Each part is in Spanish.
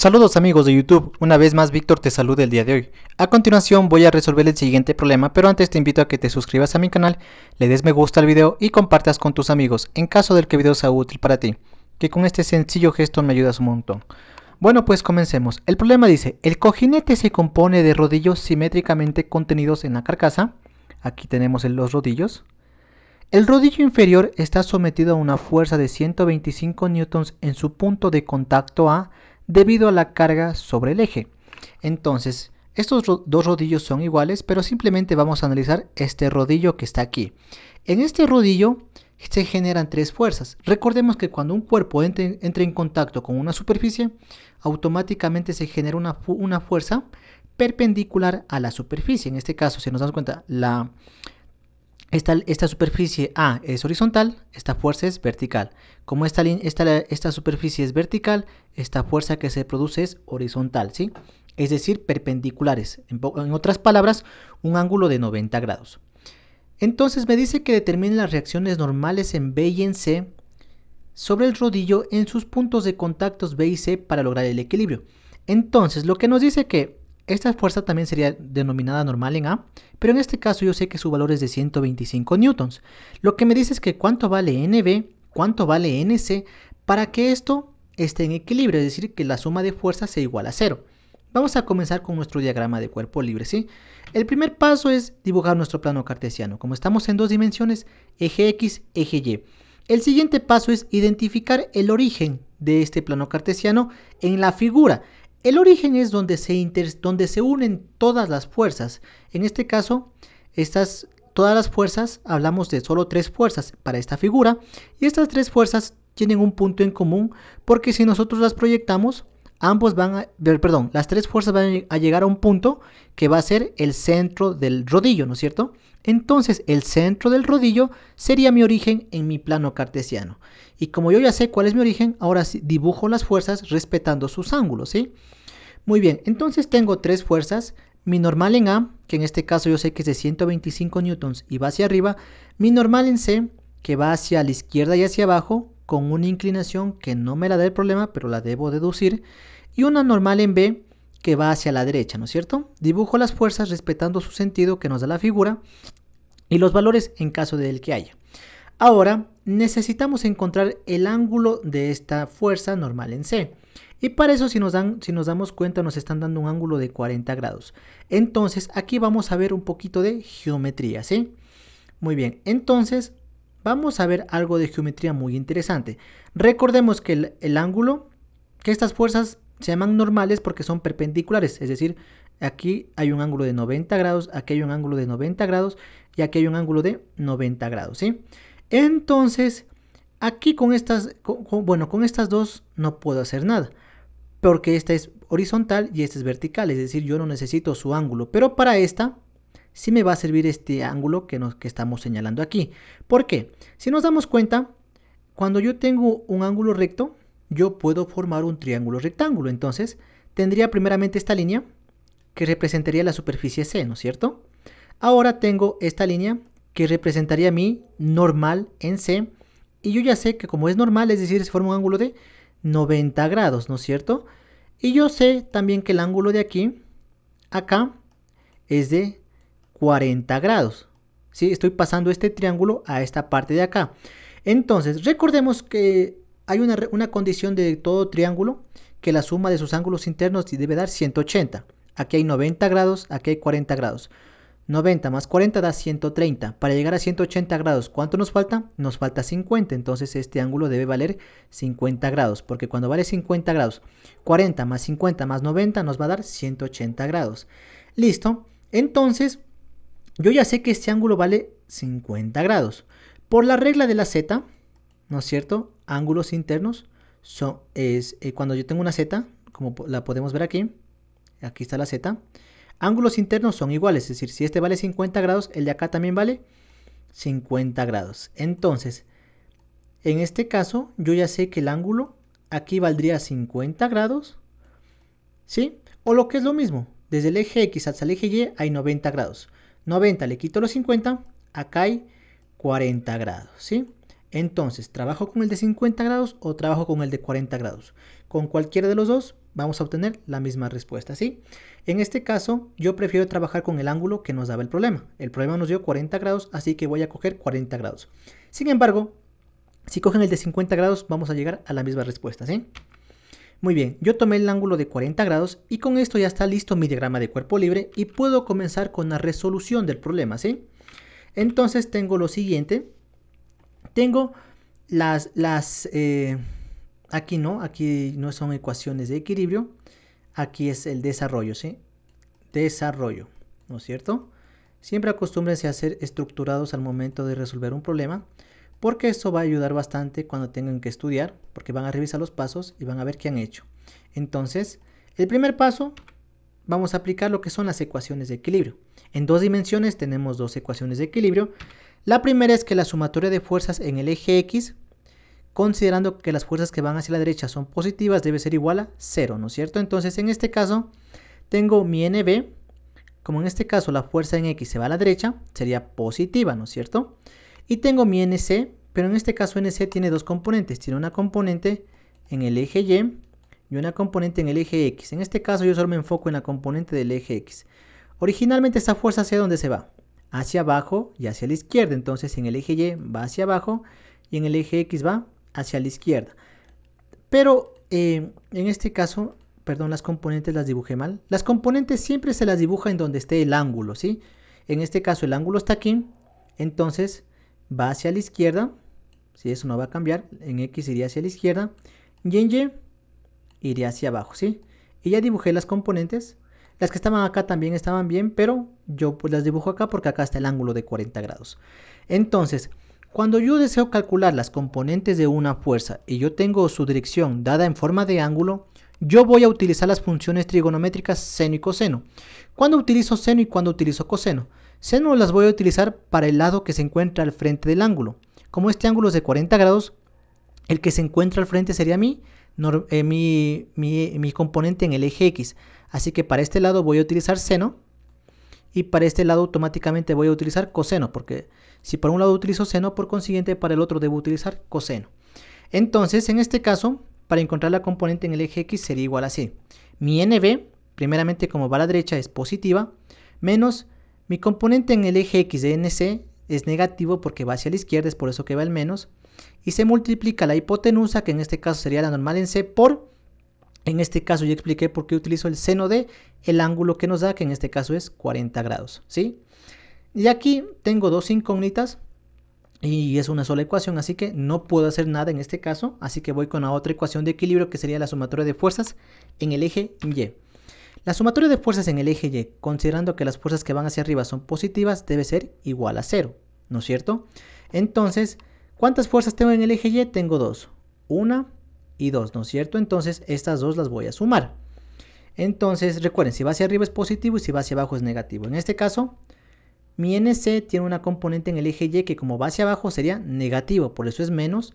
Saludos amigos de YouTube, una vez más Víctor te saluda el día de hoy. A continuación voy a resolver el siguiente problema, pero antes te invito a que te suscribas a mi canal, le des me gusta al video y compartas con tus amigos, en caso del que el video sea útil para ti, que con este sencillo gesto me ayudas un montón. Bueno pues comencemos, el problema dice, el cojinete se compone de rodillos simétricamente contenidos en la carcasa, aquí tenemos los rodillos, el rodillo inferior está sometido a una fuerza de 125 newtons en su punto de contacto a debido a la carga sobre el eje. Entonces, estos dos rodillos son iguales, pero simplemente vamos a analizar este rodillo que está aquí. En este rodillo se generan tres fuerzas. Recordemos que cuando un cuerpo entra en contacto con una superficie, automáticamente se genera una, una fuerza perpendicular a la superficie. En este caso, si nos damos cuenta, la, esta, superficie A es horizontal, esta fuerza es vertical. Como esta, esta, superficie es vertical, esta fuerza que se produce es horizontal, ¿sí? Es decir, perpendiculares. En, en otras palabras, un ángulo de 90 grados. Entonces me dice que determine las reacciones normales en B y en C sobre el rodillo en sus puntos de contactos B y C para lograr el equilibrio. Entonces, lo que nos dice que esta fuerza también sería denominada normal en A, pero en este caso yo sé que su valor es de 125 newtons. Lo que me dice es que cuánto vale NB, cuánto vale NC, para que esto esté en equilibrio, es decir, que la suma de fuerzas sea igual a cero. Vamos a comenzar con nuestro diagrama de cuerpo libre, ¿sí? El primer paso es dibujar nuestro plano cartesiano. Como estamos en dos dimensiones, eje X, eje Y. El siguiente paso es identificar el origen de este plano cartesiano en la figura. El origen es donde se, unen todas las fuerzas. En este caso, estas, todas las fuerzas, hablamos de solo tres fuerzas para esta figura, y estas tres fuerzas tienen un punto en común porque si nosotros las proyectamos, ambos van a, perdón, las tres fuerzas van a llegar a un punto que va a ser el centro del rodillo, ¿no es cierto? Entonces el centro del rodillo sería mi origen en mi plano cartesiano. Y como yo ya sé cuál es mi origen, ahora dibujo las fuerzas respetando sus ángulos, ¿sí? Muy bien, entonces tengo tres fuerzas. Mi normal en A, que en este caso yo sé que es de 125 newtons y va hacia arriba. Mi normal en C, que va hacia la izquierda y hacia abajo, con una inclinación que no me la da el problema, pero la debo deducir. Y una normal en B, que va hacia la derecha, ¿no es cierto? Dibujo las fuerzas respetando su sentido que nos da la figura y los valores en caso de que haya. Ahora necesitamos encontrar el ángulo de esta fuerza normal en C. Y para eso si nos, dan, si nos damos cuenta nos están dando un ángulo de 40 grados. Entonces aquí vamos a ver un poquito de geometría, ¿sí? Muy bien, entonces vamos a ver algo de geometría muy interesante. Recordemos que el ángulo, que estas fuerzas se llaman normales porque son perpendiculares, es decir, aquí hay un ángulo de 90 grados, aquí hay un ángulo de 90 grados y aquí hay un ángulo de 90 grados, ¿sí? Entonces, aquí con estas, bueno, con estas dos no puedo hacer nada, porque esta es horizontal y esta es vertical, es decir, yo no necesito su ángulo, pero para esta sí me va a servir este ángulo que, que estamos señalando aquí. ¿Por qué? Si nos damos cuenta, cuando yo tengo un ángulo recto, yo puedo formar un triángulo rectángulo. Entonces, tendría primeramente esta línea que representaría la superficie C, ¿no es cierto? Ahora tengo esta línea que representaría mi normal en C. Y yo ya sé que como es normal, es decir, se forma un ángulo de 90 grados, ¿no es cierto? Y yo sé también que el ángulo de aquí, acá, es de 40 grados. si Estoy pasando este triángulo a esta parte de acá. Entonces, recordemos que hay una, condición de todo triángulo que la suma de sus ángulos internos debe dar 180. Aquí hay 90 grados, aquí hay 40 grados. 90 más 40 da 130. Para llegar a 180 grados, ¿cuánto nos falta? Nos falta 50. Entonces este ángulo debe valer 50 grados. Porque cuando vale 50 grados, 40 más 50 más 90 nos va a dar 180 grados. Listo. Entonces, yo ya sé que este ángulo vale 50 grados. Por la regla de la Z, ¿no es cierto? Ángulos internos son, es eh, cuando yo tengo una z, como la podemos ver aquí, aquí está la z, ángulos internos son iguales, es decir, si este vale 50 grados, el de acá también vale 50 grados. Entonces, en este caso, yo ya sé que el ángulo aquí valdría 50 grados, ¿sí? O lo que es lo mismo, desde el eje X hasta el eje Y hay 90 grados. 90 le quito los 50, acá hay 40 grados, ¿sí? Entonces, ¿trabajo con el de 50 grados o trabajo con el de 40 grados? Con cualquiera de los dos vamos a obtener la misma respuesta, ¿sí? En este caso, yo prefiero trabajar con el ángulo que nos daba el problema. El problema nos dio 40 grados, así que voy a coger 40 grados. Sin embargo, si cogen el de 50 grados, vamos a llegar a la misma respuesta, ¿sí? Muy bien, yo tomé el ángulo de 40 grados y con esto ya está listo mi diagrama de cuerpo libre y puedo comenzar con la resolución del problema, ¿sí? Entonces tengo lo siguiente, tengo las, las eh, aquí no, aquí no son ecuaciones de equilibrio, aquí es el desarrollo, ¿sí? Desarrollo, ¿no es cierto? Siempre acostúmbrense a ser estructurados al momento de resolver un problema, porque esto va a ayudar bastante cuando tengan que estudiar, porque van a revisar los pasos y van a ver qué han hecho. Entonces, el primer paso, vamos a aplicar lo que son las ecuaciones de equilibrio. En dos dimensiones tenemos dos ecuaciones de equilibrio, la primera es que la sumatoria de fuerzas en el eje X, considerando que las fuerzas que van hacia la derecha son positivas, debe ser igual a 0, ¿no es cierto? Entonces, en este caso, tengo mi NB, como en este caso la fuerza en X se va a la derecha, sería positiva, ¿no es cierto? Y tengo mi NC, pero en este caso NC tiene dos componentes, tiene una componente en el eje Y y una componente en el eje X. En este caso yo solo me enfoco en la componente del eje X. Originalmente esta fuerza hacia dónde se va? hacia abajo y hacia la izquierda. Entonces en el eje Y va hacia abajo y en el eje X va hacia la izquierda. Pero eh, en este caso, perdón, las componentes las dibujé mal. Las componentes siempre se las dibuja en donde esté el ángulo, ¿sí? En este caso el ángulo está aquí, entonces va hacia la izquierda, si eso no va a cambiar, en X iría hacia la izquierda, y en Y iría hacia abajo, ¿sí? Y ya dibujé las componentes, las que estaban acá también estaban bien, pero yo pues, las dibujo acá porque acá está el ángulo de 40 grados. Entonces, cuando yo deseo calcular las componentes de una fuerza y yo tengo su dirección dada en forma de ángulo, yo voy a utilizar las funciones trigonométricas seno y coseno. ¿Cuándo utilizo seno y cuándo utilizo coseno? Seno las voy a utilizar para el lado que se encuentra al frente del ángulo. Como este ángulo es de 40 grados, el que se encuentra al frente sería mi eh, componente en el eje X. Así que para este lado voy a utilizar seno y para este lado automáticamente voy a utilizar coseno, porque si por un lado utilizo seno, por consiguiente para el otro debo utilizar coseno. Entonces, en este caso, para encontrar la componente en el eje X sería igual a así. Mi NB, primeramente como va a la derecha, es positiva, menos mi componente en el eje X de NC es negativo porque va hacia la izquierda, es por eso que va el menos, y se multiplica la hipotenusa, que en este caso sería la normal en C, por en este caso ya expliqué por qué utilizo el seno de el ángulo que nos da, que en este caso es 40 grados, ¿sí? Y aquí tengo dos incógnitas y es una sola ecuación, así que no puedo hacer nada en este caso, así que voy con la otra ecuación de equilibrio que sería la sumatoria de fuerzas en el eje Y. La sumatoria de fuerzas en el eje Y, considerando que las fuerzas que van hacia arriba son positivas, debe ser igual a cero, ¿no es cierto? Entonces, ¿cuántas fuerzas tengo en el eje Y? Tengo dos. Una, y 2, ¿no es cierto? Entonces estas dos las voy a sumar. Entonces recuerden, si va hacia arriba es positivo y si va hacia abajo es negativo. En este caso, mi NC tiene una componente en el eje Y que como va hacia abajo sería negativo, por eso es menos.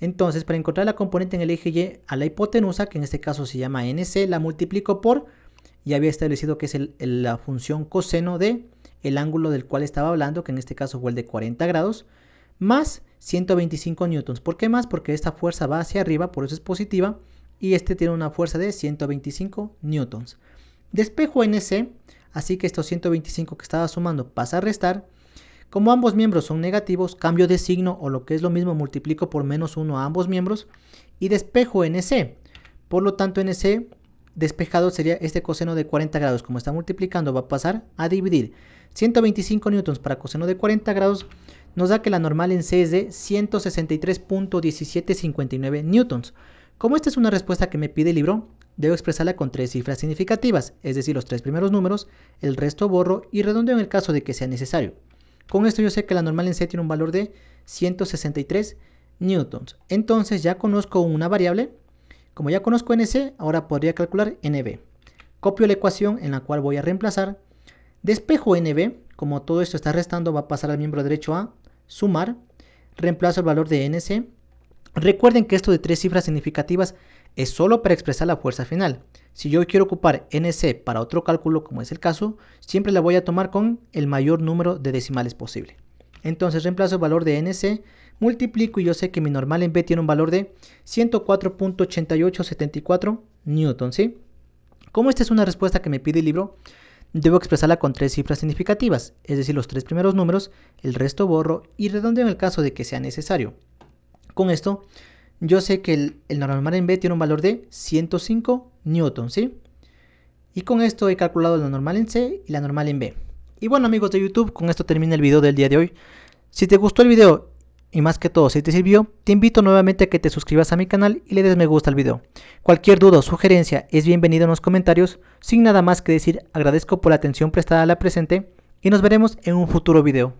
Entonces para encontrar la componente en el eje Y a la hipotenusa, que en este caso se llama NC, la multiplico por, ya había establecido que es la función coseno de el ángulo del cual estaba hablando, que en este caso fue el de 40 grados, más 125 newtons. ¿Por qué más? Porque esta fuerza va hacia arriba, por eso es positiva, y este tiene una fuerza de 125 newtons. Despejo NC, así que estos 125 que estaba sumando pasa a restar. Como ambos miembros son negativos, cambio de signo o lo que es lo mismo, multiplico por menos 1 a ambos miembros y despejo NC. Por lo tanto, NC despejado sería este coseno de 40 grados. Como está multiplicando, va a pasar a dividir. 125 newtons para coseno de 40 grados nos da que la normal en C es de 163.1759 newtons. Como esta es una respuesta que me pide el libro, debo expresarla con tres cifras significativas, es decir, los tres primeros números, el resto borro y redondeo en el caso de que sea necesario. Con esto yo sé que la normal en C tiene un valor de 163 newtons. Entonces ya conozco una variable como ya conozco NC, ahora podría calcular NB. Copio la ecuación en la cual voy a reemplazar. Despejo NB, como todo esto está restando, va a pasar al miembro derecho a sumar. Reemplazo el valor de NC. Recuerden que esto de tres cifras significativas es solo para expresar la fuerza final. Si yo quiero ocupar NC para otro cálculo, como es el caso, siempre la voy a tomar con el mayor número de decimales posible. Entonces reemplazo el valor de NC multiplico y yo sé que mi normal en B tiene un valor de 104.8874 newton, ¿sí? Como esta es una respuesta que me pide el libro, debo expresarla con tres cifras significativas, es decir, los tres primeros números, el resto borro y redondeo en el caso de que sea necesario. Con esto, yo sé que el, normal en B tiene un valor de 105 newton, ¿sí? Y con esto he calculado la normal en C y la normal en B. Y bueno amigos de YouTube, con esto termina el video del día de hoy. Si te gustó el video y más que todo, si te sirvió, te invito nuevamente a que te suscribas a mi canal y le des me gusta al video. Cualquier duda o sugerencia es bienvenido en los comentarios. Sin nada más que decir, agradezco por la atención prestada a la presente y nos veremos en un futuro video.